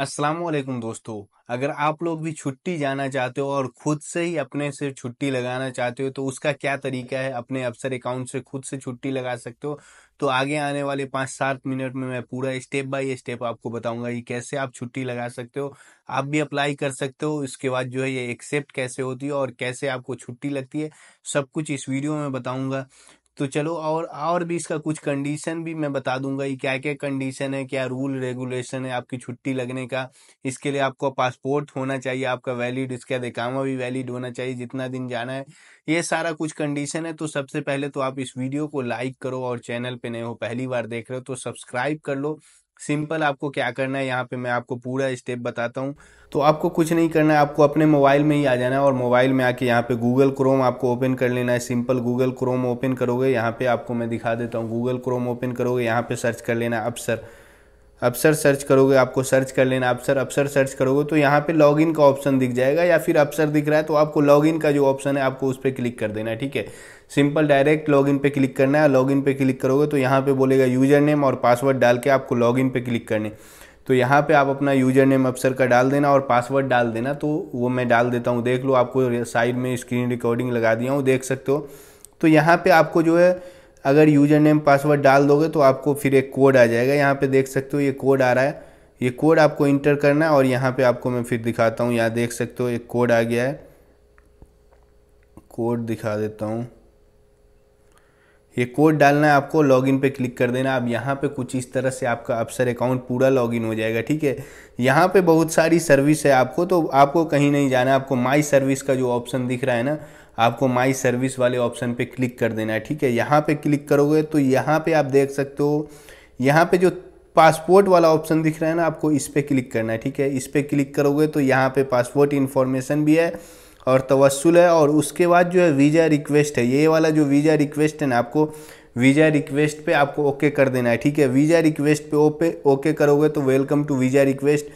असलम दोस्तों अगर आप लोग भी छुट्टी जाना चाहते हो और खुद से ही अपने से छुट्टी लगाना चाहते हो तो उसका क्या तरीका है अपने अफसर अकाउंट से खुद से छुट्टी लगा सकते हो तो आगे आने वाले पाँच सात मिनट में मैं पूरा स्टेप बाय स्टेप आपको बताऊंगा कि कैसे आप छुट्टी लगा सकते हो आप भी अप्लाई कर सकते हो इसके बाद जो है ये एक्सेप्ट कैसे होती है और कैसे आपको छुट्टी लगती है सब कुछ इस वीडियो में बताऊंगा तो चलो और और भी इसका कुछ कंडीशन भी मैं बता दूंगा ये क्या क्या कंडीशन है क्या रूल रेगुलेशन है आपकी छुट्टी लगने का इसके लिए आपको पासपोर्ट होना चाहिए आपका वैलिड इसका देकामा भी वैलिड होना चाहिए जितना दिन जाना है ये सारा कुछ कंडीशन है तो सबसे पहले तो आप इस वीडियो को लाइक करो और चैनल पे नए हो पहली बार देख रहे हो तो सब्सक्राइब कर लो सिंपल आपको क्या करना है यहाँ पे मैं आपको पूरा स्टेप बताता हूँ तो आपको कुछ नहीं करना है आपको अपने मोबाइल में ही आ जाना है और मोबाइल में आके यहाँ पे गूगल क्रोम आपको ओपन कर लेना है सिंपल गूगल क्रोम ओपन करोगे यहाँ पे आपको मैं दिखा देता हूँ गूगल क्रोम ओपन करोगे यहाँ पे सर्च कर लेना है अपसर अपसर सर्च करोगे आपको सर्च कर लेना अपसर अपसर सर्च करोगे तो यहाँ पे लॉगिन का ऑप्शन दिख जाएगा या फिर अपसर दिख रहा है तो आपको लॉगिन का जो ऑप्शन है आपको उस पर क्लिक कर देना है ठीक है सिंपल डायरेक्ट लॉगिन पे क्लिक करना है लॉगिन पे क्लिक करोगे तो यहाँ पे बोलेगा यूजर नेम और पासवर्ड डाल के आपको लॉगिन पे क्लिक करने तो यहाँ पे आप अपना यूजर नेम अपसर का डाल देना और पासवर्ड डाल देना तो वो मैं डाल देता हूँ देख लो आपको साइड में स्क्रीन रिकॉर्डिंग लगा दिया हूँ देख सकते हो तो यहाँ पर आपको जो है अगर यूजर नेम पासवर्ड डाल दोगे तो आपको फिर एक कोड आ जाएगा यहाँ पे देख सकते हो ये कोड आ रहा है ये कोड आपको इंटर करना है और यहाँ पे आपको मैं फिर दिखाता हूँ यहाँ देख सकते हो एक कोड आ गया है कोड दिखा देता हूँ ये कोड डालना है आपको लॉगिन पे क्लिक कर देना अब यहाँ पे कुछ इस तरह से आपका अफसर अकाउंट पूरा लॉगिन हो जाएगा ठीक है यहाँ पे बहुत सारी सर्विस है आपको तो आपको कहीं नहीं जाना आपको माई सर्विस का जो ऑप्शन दिख रहा है ना आपको माई सर्विस वाले ऑप्शन पे क्लिक कर देना है ठीक है यहाँ पे क्लिक करोगे तो यहाँ पे आप देख सकते हो यहाँ पे जो पासपोर्ट वाला ऑप्शन दिख रहा है ना आपको इस पर क्लिक करना है ठीक है इस पर क्लिक करोगे तो यहाँ पे पासपोर्ट इन्फॉर्मेशन भी है और तवसल है और उसके बाद जो है वीज़ा रिक्वेस्ट है ये वाला जो वीज़ा रिक्वेस्ट है ना आपको वीज़ा रिक्वेस्ट पे आपको ओके कर देना है ठीक है वीज़ा रिक्वेस्ट पे ओके करोगे तो welcome to visa request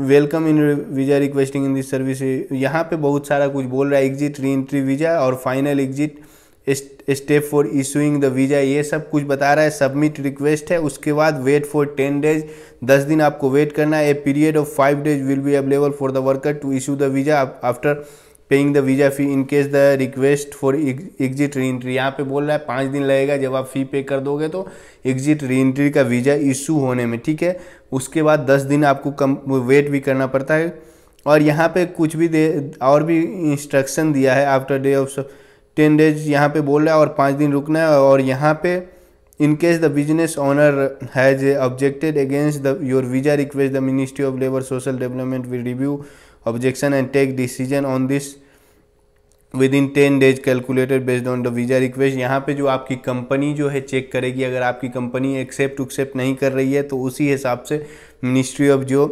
welcome in visa requesting in this service यहाँ पे बहुत सारा कुछ बोल रहा है एग्जिट री एंट्री वीज़ा और final exit step for issuing the visa ये सब कुछ बता रहा है सबमिट रिक्वेस्ट है उसके बाद वेट फॉर टेन डेज दस दिन आपको वेट करना है a period of five days will be available for the worker to issue the visa after paying the visa fee in case the request for exit re entry यहाँ पे बोल रहा है पाँच दिन लगेगा जब आप फ़ी पे कर दोगे तो एग्जिट री एंट्री का वीज़ा इशू होने में ठीक है उसके बाद दस दिन आपको कम वेट भी करना पड़ता है और यहाँ पे कुछ भी दे और भी इंस्ट्रक्शन दिया है after day of ten days यहाँ पे बोल रहा है और पाँच दिन रुकना है और यहाँ पे in case the business owner has objected against the your visa request the ministry of labour social development will review objection and take decision on this within ten days calculated based on the visa request यहाँ पे जो आपकी company जो है check करेगी अगर आपकी company accept उक्सेप्ट नहीं कर रही है तो उसी हिसाब से मिनिस्ट्री ऑफ जो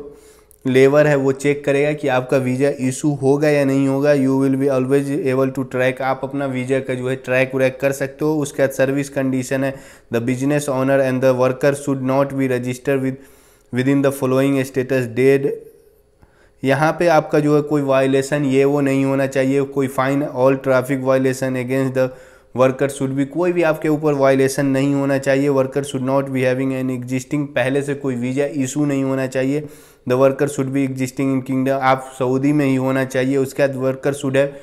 लेबर है वो चेक करेगा कि आपका वीज़ा इशू होगा या नहीं होगा you will be always able to track आप अपना वीज़ा का जो है ट्रैक व्रैक कर सकते हो उसके बाद सर्विस कंडीशन है the business owner and the worker should not be register with within the following status dead यहाँ पे आपका जो है कोई वायलेशन ये वो नहीं होना चाहिए कोई fine all traffic violation against the worker should भी कोई भी आपके ऊपर वायलेशन नहीं होना चाहिए worker should not be having an existing पहले से कोई वीज़ा इशू नहीं होना चाहिए द वर्कर शुड भी एग्जिस्टिंग इन किंगडम आप सऊदी में ही होना चाहिए उसके बाद वर्कर शुड हैव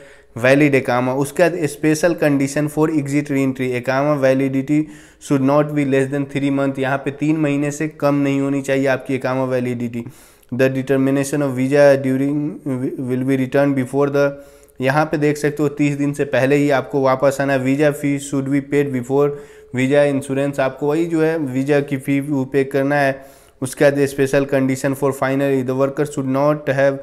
वैलिड एकामा उसके बाद special condition for exit re entry एकामा validity should not be less than three month यहाँ पे तीन महीने से कम नहीं होनी चाहिए आपकी एकामा validity the determination of visa during will be return before the यहाँ पे देख सकते हो तीस दिन से पहले ही आपको वापस आना visa fee should be paid before visa insurance आपको वही जो है वीज़ा की फ़ी पे करना है उसके बाद special condition for final the worker should not have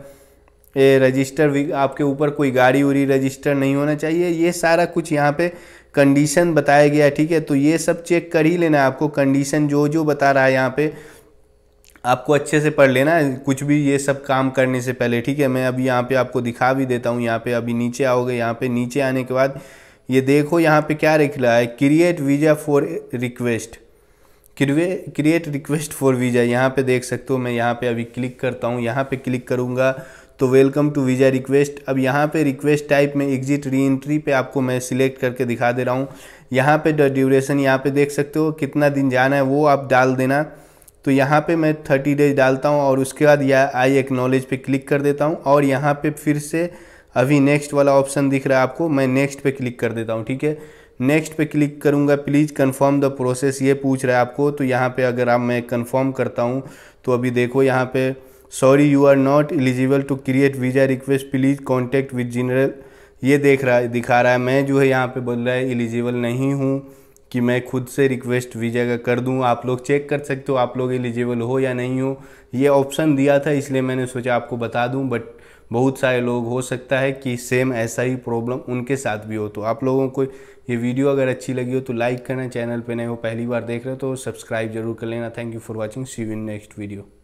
a register आपके ऊपर कोई गाड़ी उड़ी रजिस्टर नहीं होना चाहिए ये सारा कुछ यहाँ पे कंडीशन बताया गया ठीक है तो ये सब चेक कर ही लेना है आपको कंडीशन जो जो बता रहा है यहाँ पे आपको अच्छे से पढ़ लेना कुछ भी ये सब काम करने से पहले ठीक है मैं अभी यहाँ पे आपको दिखा भी देता हूँ यहाँ पे अभी नीचे आओगे यहाँ पे नीचे आने के बाद ये देखो यहाँ पे क्या लिख रहा है create visa for request create request for visa यहाँ पे देख सकते हो मैं यहाँ पे अभी क्लिक करता हूँ यहाँ पे क्लिक करूँगा तो वेलकम टू वीज़ा रिक्वेस्ट अब यहाँ पे रिक्वेस्ट टाइप में एग्जिट री एंट्री पर आपको मैं सिलेक्ट करके दिखा दे रहा हूँ यहाँ पे ड्यूरेशन यहाँ पे देख सकते हो कितना दिन जाना है वो आप डाल देना तो यहाँ पे मैं थर्टी डेज डालता हूँ और उसके बाद या आई एक्नॉलेज पे क्लिक कर देता हूँ और यहाँ पे फिर से अभी नेक्स्ट वाला ऑप्शन दिख रहा है आपको मैं नेक्स्ट पे क्लिक कर देता हूँ ठीक है नेक्स्ट पे क्लिक करूँगा प्लीज़ कन्फर्म द प्रोसेस ये पूछ रहा है आपको तो यहाँ पर अगर आप मैं कन्फर्म करता हूँ तो अभी देखो यहाँ पर sorry you are not eligible to create visa request please contact with general ये देख रहा है दिखा रहा है मैं जो है यहाँ पे बोल रहा है एलिजिबल नहीं हूँ कि मैं खुद से रिक्वेस्ट वीज़ा का कर दूं आप लोग चेक कर सकते हो आप लोग एलिजिबल हो या नहीं हो ये ऑप्शन दिया था इसलिए मैंने सोचा आपको बता दूं बट बहुत सारे लोग हो सकता है कि सेम ऐसा ही प्रॉब्लम उनके साथ भी हो तो आप लोगों को ये वीडियो अगर अच्छी लगी हो तो लाइक करना चैनल पर नए हो पहली बार देख रहे हो तो सब्सक्राइब जरूर कर लेना thank you for watching see you in next video